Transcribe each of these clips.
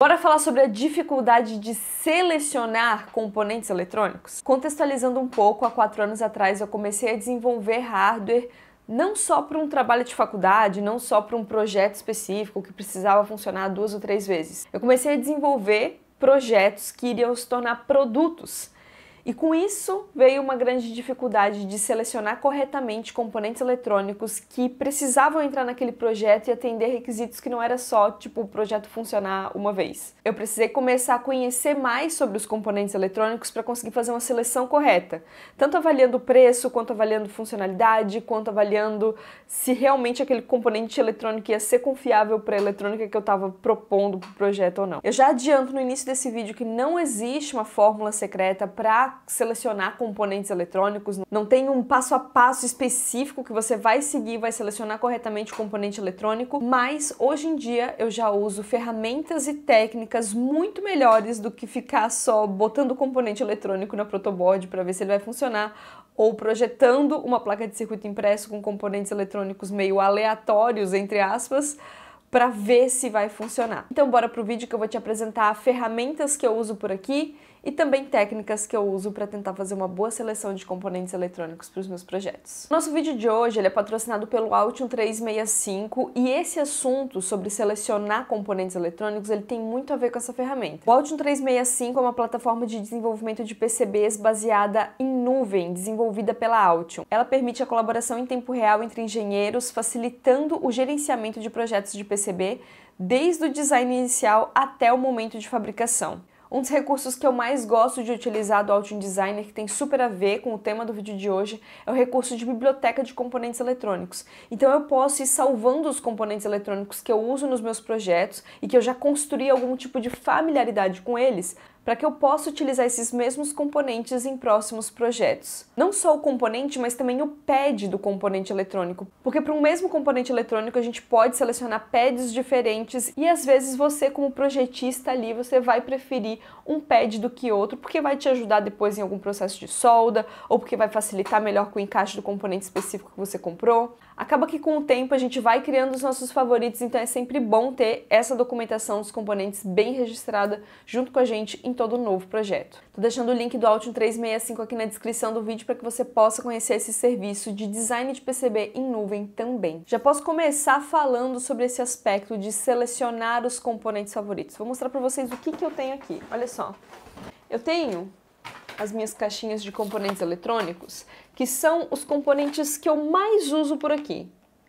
Bora falar sobre a dificuldade de selecionar componentes eletrônicos? Contextualizando um pouco, há quatro anos atrás eu comecei a desenvolver hardware não só para um trabalho de faculdade, não só para um projeto específico que precisava funcionar duas ou três vezes. Eu comecei a desenvolver projetos que iriam se tornar produtos e com isso veio uma grande dificuldade de selecionar corretamente componentes eletrônicos que precisavam entrar naquele projeto e atender requisitos que não era só tipo o projeto funcionar uma vez. Eu precisei começar a conhecer mais sobre os componentes eletrônicos para conseguir fazer uma seleção correta, tanto avaliando o preço, quanto avaliando funcionalidade, quanto avaliando se realmente aquele componente eletrônico ia ser confiável para a eletrônica que eu estava propondo para o projeto ou não. Eu já adianto no início desse vídeo que não existe uma fórmula secreta para selecionar componentes eletrônicos, não tem um passo a passo específico que você vai seguir, vai selecionar corretamente o componente eletrônico, mas hoje em dia eu já uso ferramentas e técnicas muito melhores do que ficar só botando o componente eletrônico na protoboard para ver se ele vai funcionar ou projetando uma placa de circuito impresso com componentes eletrônicos meio aleatórios, entre aspas, para ver se vai funcionar. Então bora pro vídeo que eu vou te apresentar ferramentas que eu uso por aqui e também técnicas que eu uso para tentar fazer uma boa seleção de componentes eletrônicos para os meus projetos. Nosso vídeo de hoje é patrocinado pelo Altium 365 e esse assunto sobre selecionar componentes eletrônicos ele tem muito a ver com essa ferramenta. O Altium 365 é uma plataforma de desenvolvimento de PCBs baseada em nuvem, desenvolvida pela Altium. Ela permite a colaboração em tempo real entre engenheiros, facilitando o gerenciamento de projetos de PCB desde o design inicial até o momento de fabricação. Um dos recursos que eu mais gosto de utilizar do Altium Designer, que tem super a ver com o tema do vídeo de hoje, é o recurso de biblioteca de componentes eletrônicos. Então eu posso ir salvando os componentes eletrônicos que eu uso nos meus projetos e que eu já construí algum tipo de familiaridade com eles, para que eu possa utilizar esses mesmos componentes em próximos projetos. Não só o componente, mas também o pad do componente eletrônico, porque para um mesmo componente eletrônico a gente pode selecionar pads diferentes e às vezes você como projetista ali você vai preferir um pad do que outro, porque vai te ajudar depois em algum processo de solda ou porque vai facilitar melhor com o encaixe do componente específico que você comprou acaba que com o tempo a gente vai criando os nossos favoritos, então é sempre bom ter essa documentação dos componentes bem registrada junto com a gente em todo o novo projeto. Tô deixando o link do Altium 365 aqui na descrição do vídeo para que você possa conhecer esse serviço de design de PCB em nuvem também. Já posso começar falando sobre esse aspecto de selecionar os componentes favoritos. Vou mostrar para vocês o que, que eu tenho aqui. Olha só. Eu tenho as minhas caixinhas de componentes eletrônicos, que são os componentes que eu mais uso por aqui.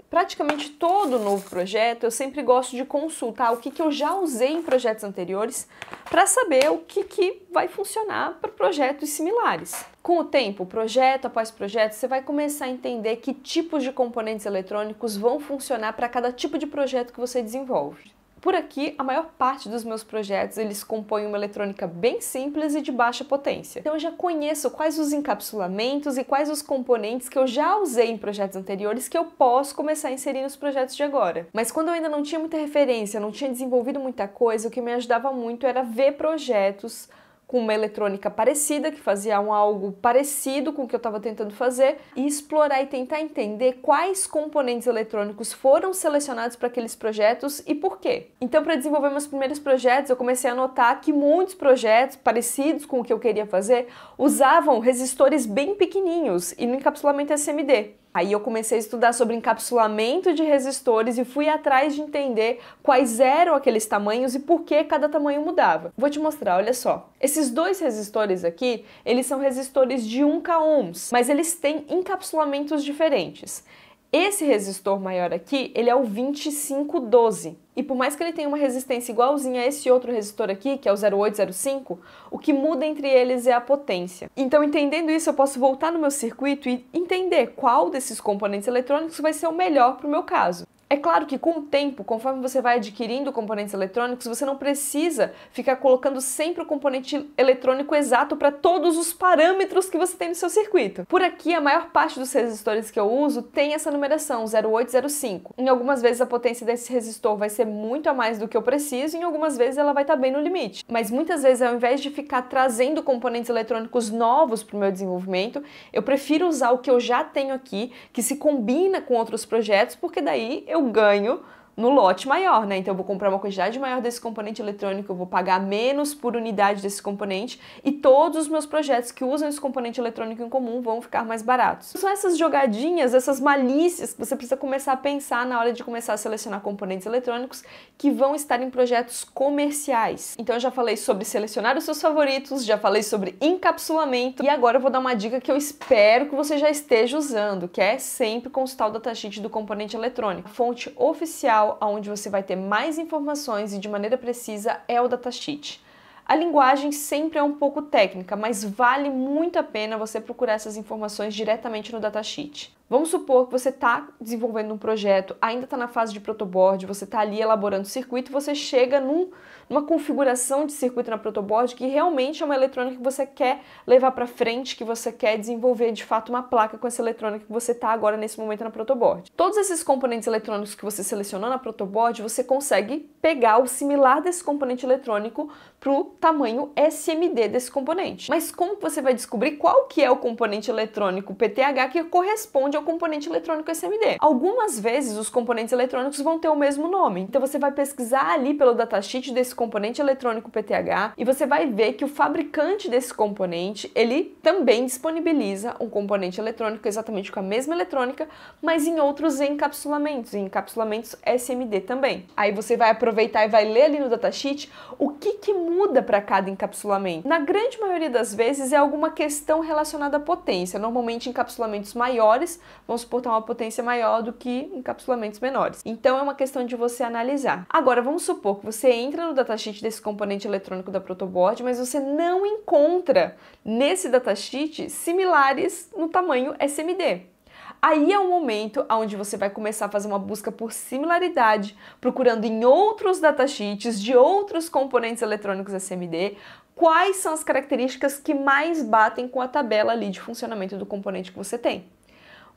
Praticamente todo novo projeto eu sempre gosto de consultar o que, que eu já usei em projetos anteriores para saber o que, que vai funcionar para projetos similares. Com o tempo, projeto após projeto, você vai começar a entender que tipos de componentes eletrônicos vão funcionar para cada tipo de projeto que você desenvolve. Por aqui, a maior parte dos meus projetos eles compõem uma eletrônica bem simples e de baixa potência. Então eu já conheço quais os encapsulamentos e quais os componentes que eu já usei em projetos anteriores que eu posso começar a inserir nos projetos de agora. Mas quando eu ainda não tinha muita referência, não tinha desenvolvido muita coisa, o que me ajudava muito era ver projetos com uma eletrônica parecida, que fazia um algo parecido com o que eu estava tentando fazer, e explorar e tentar entender quais componentes eletrônicos foram selecionados para aqueles projetos e por quê. Então, para desenvolver meus primeiros projetos, eu comecei a notar que muitos projetos parecidos com o que eu queria fazer usavam resistores bem pequenininhos e no encapsulamento SMD. Aí eu comecei a estudar sobre encapsulamento de resistores e fui atrás de entender quais eram aqueles tamanhos e por que cada tamanho mudava. Vou te mostrar, olha só. Esses dois resistores aqui, eles são resistores de 1K ohms, mas eles têm encapsulamentos diferentes. Esse resistor maior aqui, ele é o 2512. E por mais que ele tenha uma resistência igualzinha a esse outro resistor aqui, que é o 0805, o que muda entre eles é a potência. Então, entendendo isso, eu posso voltar no meu circuito e entender qual desses componentes eletrônicos vai ser o melhor para o meu caso. É claro que com o tempo, conforme você vai adquirindo componentes eletrônicos, você não precisa ficar colocando sempre o componente eletrônico exato para todos os parâmetros que você tem no seu circuito. Por aqui, a maior parte dos resistores que eu uso tem essa numeração 0805. Em algumas vezes a potência desse resistor vai ser muito a mais do que eu preciso, em algumas vezes ela vai estar tá bem no limite. Mas muitas vezes, ao invés de ficar trazendo componentes eletrônicos novos para o meu desenvolvimento, eu prefiro usar o que eu já tenho aqui, que se combina com outros projetos, porque daí eu eu ganho no lote maior, né? Então eu vou comprar uma quantidade maior desse componente eletrônico, eu vou pagar menos por unidade desse componente e todos os meus projetos que usam esse componente eletrônico em comum vão ficar mais baratos. São essas jogadinhas, essas malícias que você precisa começar a pensar na hora de começar a selecionar componentes eletrônicos que vão estar em projetos comerciais. Então eu já falei sobre selecionar os seus favoritos, já falei sobre encapsulamento e agora eu vou dar uma dica que eu espero que você já esteja usando, que é sempre consultar o datasheet do componente eletrônico. A fonte oficial local onde você vai ter mais informações e de maneira precisa é o datasheet. A linguagem sempre é um pouco técnica, mas vale muito a pena você procurar essas informações diretamente no datasheet. Vamos supor que você está desenvolvendo um projeto, ainda está na fase de protoboard, você está ali elaborando o circuito, você chega num, numa configuração de circuito na protoboard que realmente é uma eletrônica que você quer levar para frente, que você quer desenvolver de fato uma placa com essa eletrônica que você está agora nesse momento na protoboard. Todos esses componentes eletrônicos que você selecionou na protoboard, você consegue pegar o similar desse componente eletrônico para o tamanho SMD desse componente. Mas como você vai descobrir qual que é o componente eletrônico PTH que corresponde o componente eletrônico SMD. Algumas vezes os componentes eletrônicos vão ter o mesmo nome, então você vai pesquisar ali pelo datasheet desse componente eletrônico PTH e você vai ver que o fabricante desse componente, ele também disponibiliza um componente eletrônico exatamente com a mesma eletrônica, mas em outros encapsulamentos, em encapsulamentos SMD também. Aí você vai aproveitar e vai ler ali no datasheet o que, que muda para cada encapsulamento. Na grande maioria das vezes é alguma questão relacionada à potência, normalmente encapsulamentos maiores Vão suportar tá uma potência maior do que encapsulamentos menores. Então é uma questão de você analisar. Agora, vamos supor que você entra no datasheet desse componente eletrônico da protoboard, mas você não encontra nesse datasheet similares no tamanho SMD. Aí é o momento onde você vai começar a fazer uma busca por similaridade, procurando em outros datasheets de outros componentes eletrônicos SMD, quais são as características que mais batem com a tabela ali de funcionamento do componente que você tem.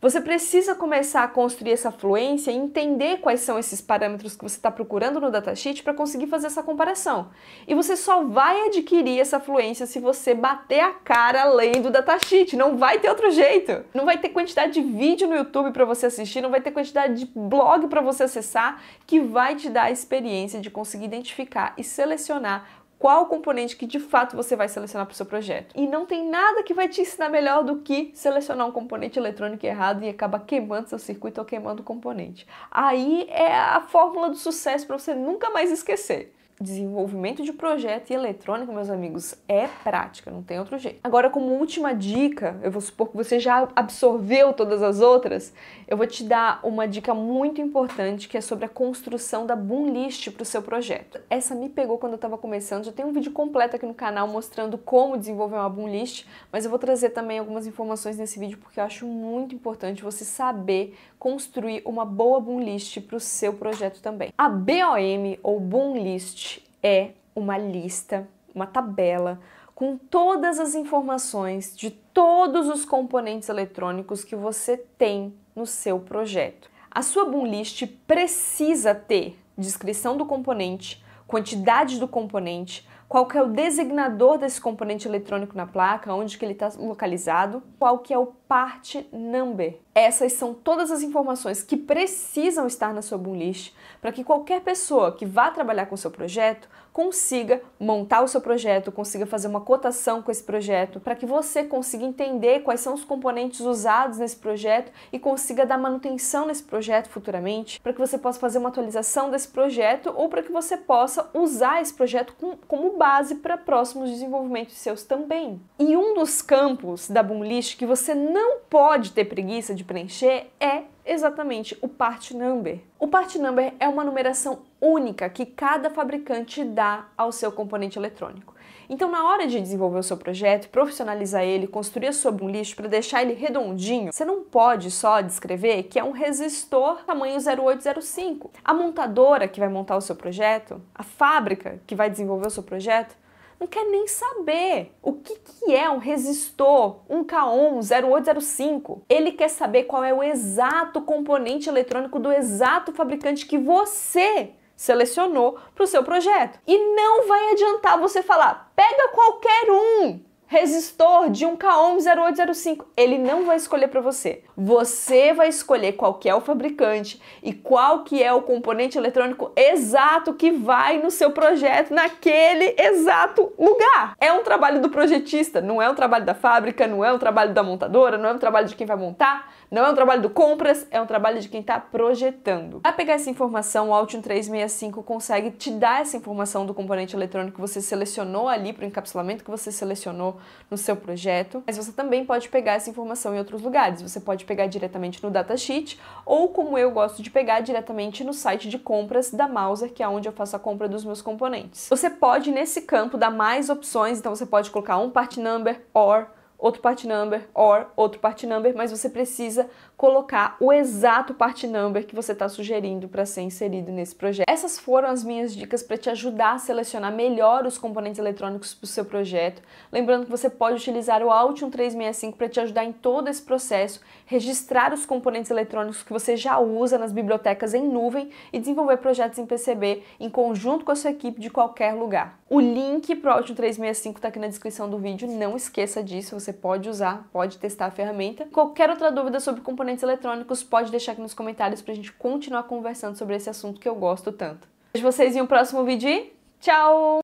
Você precisa começar a construir essa fluência e entender quais são esses parâmetros que você está procurando no datasheet para conseguir fazer essa comparação. E você só vai adquirir essa fluência se você bater a cara além do datasheet. Não vai ter outro jeito. Não vai ter quantidade de vídeo no YouTube para você assistir, não vai ter quantidade de blog para você acessar que vai te dar a experiência de conseguir identificar e selecionar qual componente que de fato você vai selecionar para o seu projeto. E não tem nada que vai te ensinar melhor do que selecionar um componente eletrônico errado e acaba queimando seu circuito ou queimando o componente. Aí é a fórmula do sucesso para você nunca mais esquecer desenvolvimento de projeto e eletrônico, meus amigos, é prática, não tem outro jeito. Agora, como última dica, eu vou supor que você já absorveu todas as outras, eu vou te dar uma dica muito importante que é sobre a construção da boom list para o seu projeto. Essa me pegou quando eu estava começando, já tem um vídeo completo aqui no canal mostrando como desenvolver uma boom list, mas eu vou trazer também algumas informações nesse vídeo porque eu acho muito importante você saber construir uma boa boom list para o seu projeto também. A BOM ou boom list é uma lista, uma tabela com todas as informações de todos os componentes eletrônicos que você tem no seu projeto. A sua List precisa ter descrição do componente, quantidades do componente, qual que é o designador desse componente eletrônico na placa, onde que ele está localizado, qual que é o part number. Essas são todas as informações que precisam estar na sua boom list para que qualquer pessoa que vá trabalhar com o seu projeto consiga montar o seu projeto, consiga fazer uma cotação com esse projeto, para que você consiga entender quais são os componentes usados nesse projeto e consiga dar manutenção nesse projeto futuramente, para que você possa fazer uma atualização desse projeto ou para que você possa usar esse projeto com, como base para próximos desenvolvimentos seus também. E um dos campos da Boom List que você não pode ter preguiça de preencher é exatamente o part number. O part number é uma numeração única que cada fabricante dá ao seu componente eletrônico. Então, na hora de desenvolver o seu projeto, profissionalizar ele, construir sobre um lixo para deixar ele redondinho, você não pode só descrever que é um resistor tamanho 0805. A montadora que vai montar o seu projeto, a fábrica que vai desenvolver o seu projeto, não quer nem saber o que, que é um resistor, um K1 0805. Ele quer saber qual é o exato componente eletrônico do exato fabricante que você selecionou para o seu projeto. E não vai adiantar você falar, pega qualquer um resistor de um KOM 0805. Ele não vai escolher para você. Você vai escolher qual que é o fabricante e qual que é o componente eletrônico exato que vai no seu projeto naquele exato lugar. É um trabalho do projetista, não é um trabalho da fábrica, não é um trabalho da montadora, não é um trabalho de quem vai montar não é um trabalho do compras, é um trabalho de quem está projetando. Para pegar essa informação, o Altium 365 consegue te dar essa informação do componente eletrônico que você selecionou ali para o encapsulamento que você selecionou no seu projeto, mas você também pode pegar essa informação em outros lugares. Você pode pegar diretamente no datasheet ou, como eu gosto de pegar, diretamente no site de compras da Mauser, que é onde eu faço a compra dos meus componentes. Você pode, nesse campo, dar mais opções, então você pode colocar um part number, or, outro part number, or outro part number, mas você precisa colocar o exato part number que você está sugerindo para ser inserido nesse projeto. Essas foram as minhas dicas para te ajudar a selecionar melhor os componentes eletrônicos para o seu projeto. Lembrando que você pode utilizar o Altium 365 para te ajudar em todo esse processo, registrar os componentes eletrônicos que você já usa nas bibliotecas em nuvem e desenvolver projetos em PCB em conjunto com a sua equipe de qualquer lugar. O link para o Altium 365 está aqui na descrição do vídeo, não esqueça disso, você você pode usar, pode testar a ferramenta. Qualquer outra dúvida sobre componentes eletrônicos, pode deixar aqui nos comentários para a gente continuar conversando sobre esse assunto que eu gosto tanto. Vejo vocês em um próximo vídeo e tchau!